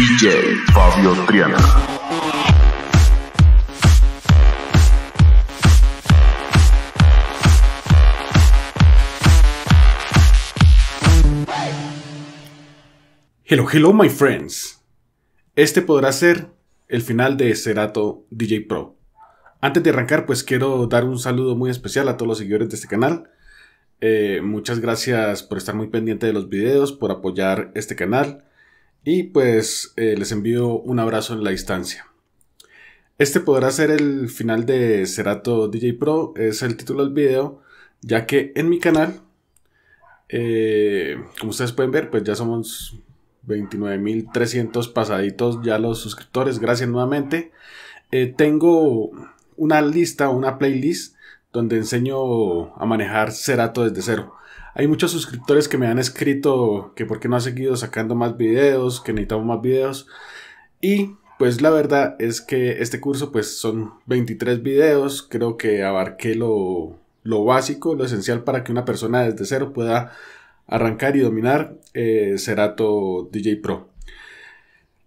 DJ Fabio Triana. Hello, hello, my friends. Este podrá ser el final de Serato DJ Pro. Antes de arrancar, pues quiero dar un saludo muy especial a todos los seguidores de este canal. Eh, muchas gracias por estar muy pendiente de los videos, por apoyar este canal. Y pues eh, les envío un abrazo en la distancia. Este podrá ser el final de Cerato DJ Pro, es el título del video, ya que en mi canal, eh, como ustedes pueden ver, pues ya somos 29.300 pasaditos ya los suscriptores, gracias nuevamente. Eh, tengo una lista, una playlist donde enseño a manejar Cerato desde cero. Hay muchos suscriptores que me han escrito que por qué no ha seguido sacando más videos, que necesitamos más videos. Y pues la verdad es que este curso pues son 23 videos, creo que abarqué lo, básico, lo esencial para que una persona desde cero pueda arrancar y dominar eh, Serato DJ Pro.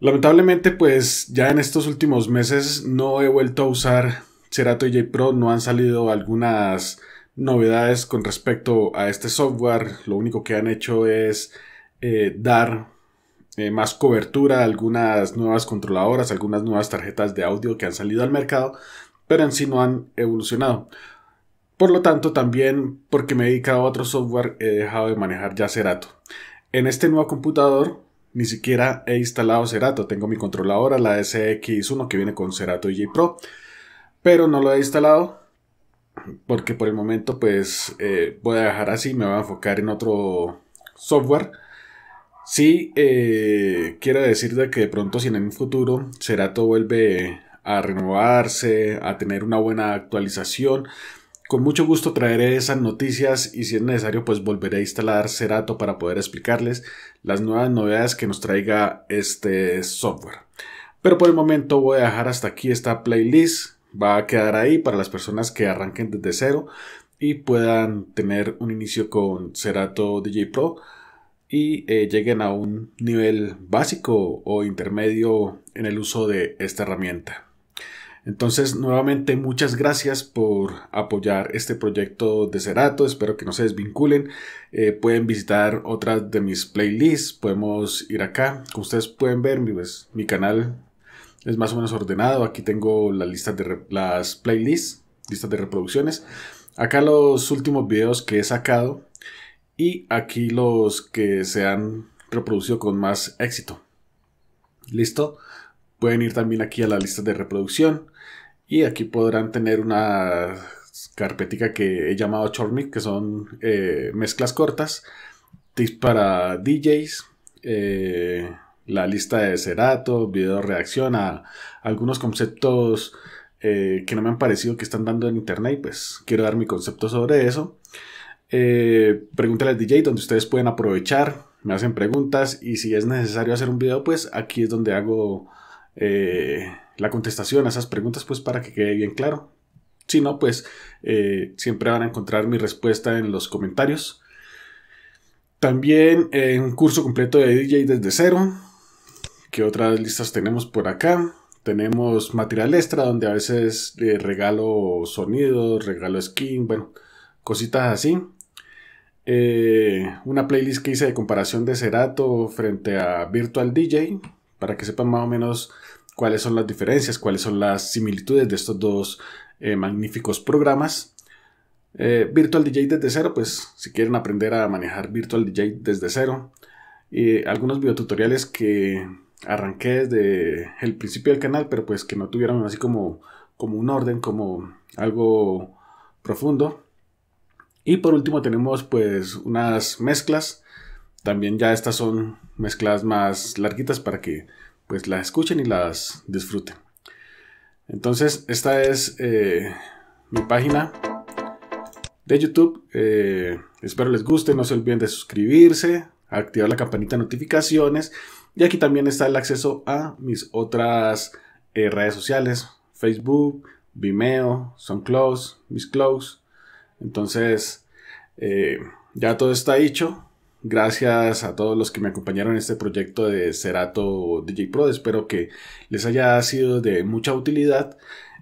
Lamentablemente pues ya en estos últimos meses no he vuelto a usar Serato DJ Pro, no han salido algunas novedades con respecto a este software. Lo único que han hecho es eh, dar eh, más cobertura a algunas nuevas controladoras, algunas nuevas tarjetas de audio que han salido al mercado, pero en sí no han evolucionado. Por lo tanto, también porque me he dedicado a otro software, he dejado de manejar ya Cerato. En este nuevo computador ni siquiera he instalado Cerato. Tengo mi controladora, la SX1, que viene con Cerato y Pro, pero no lo he instalado porque por el momento pues eh, voy a dejar así, me voy a enfocar en otro software. Sí, eh, quiero decir que de pronto si en el futuro Cerato vuelve a renovarse, a tener una buena actualización, con mucho gusto traeré esas noticias y si es necesario pues volveré a instalar Cerato para poder explicarles las nuevas novedades que nos traiga este software. Pero por el momento voy a dejar hasta aquí esta playlist va a quedar ahí para las personas que arranquen desde cero y puedan tener un inicio con Serato DJ Pro y eh, lleguen a un nivel básico o intermedio en el uso de esta herramienta. Entonces, nuevamente, muchas gracias por apoyar este proyecto de Serato. Espero que no se desvinculen. Eh, pueden visitar otras de mis playlists. Podemos ir acá. Como ustedes pueden ver, mi, pues, mi canal es más o menos ordenado. Aquí tengo la lista de las playlists, listas de reproducciones. Acá los últimos videos que he sacado y aquí los que se han reproducido con más éxito. ¿Listo? Pueden ir también aquí a la lista de reproducción y aquí podrán tener una carpetica que he llamado chormik que son eh, mezclas cortas, tips para DJs, eh, la lista de Cerato, video reacción a algunos conceptos eh, que no me han parecido que están dando en internet, pues quiero dar mi concepto sobre eso. Eh, pregúntale al DJ donde ustedes pueden aprovechar, me hacen preguntas y si es necesario hacer un video, pues aquí es donde hago eh, la contestación a esas preguntas, pues para que quede bien claro. Si no, pues siempre van a encontrar mi respuesta en los comentarios. También un curso completo de DJ desde cero ¿Qué otras listas tenemos por acá? Tenemos material extra, donde a veces eh, regalo sonidos, regalo skin, bueno, cositas así. Eh, una playlist que hice de comparación de Cerato frente a Virtual DJ, para que sepan más o menos cuáles son las diferencias, cuáles son las similitudes de estos dos eh, magníficos programas. Virtual DJ desde cero, pues si quieren aprender a manejar Virtual DJ desde cero. y algunos videotutoriales que arranqué desde el principio del canal, pero pues que no tuvieran así como, como un orden, como algo profundo. Y por último tenemos pues unas mezclas. También ya estas son mezclas más larguitas para que pues las escuchen y las disfruten. Entonces esta es eh, mi página de YouTube. Eh, espero les guste. No se olviden de suscribirse, activar la campanita de notificaciones y aquí también está el acceso a mis otras eh, redes sociales, Facebook, Vimeo, SoundCloud, mis Entonces, eh, ya todo está dicho. Gracias a todos los que me acompañaron en este proyecto de Cerato DJ Pro. Espero que les haya sido de mucha utilidad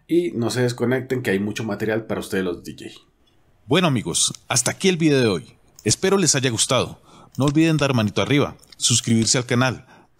y no se desconecten que hay mucho material para ustedes los DJ. Bueno amigos, hasta aquí el video de hoy. Espero les haya gustado. No olviden dar manito arriba, suscribirse al canal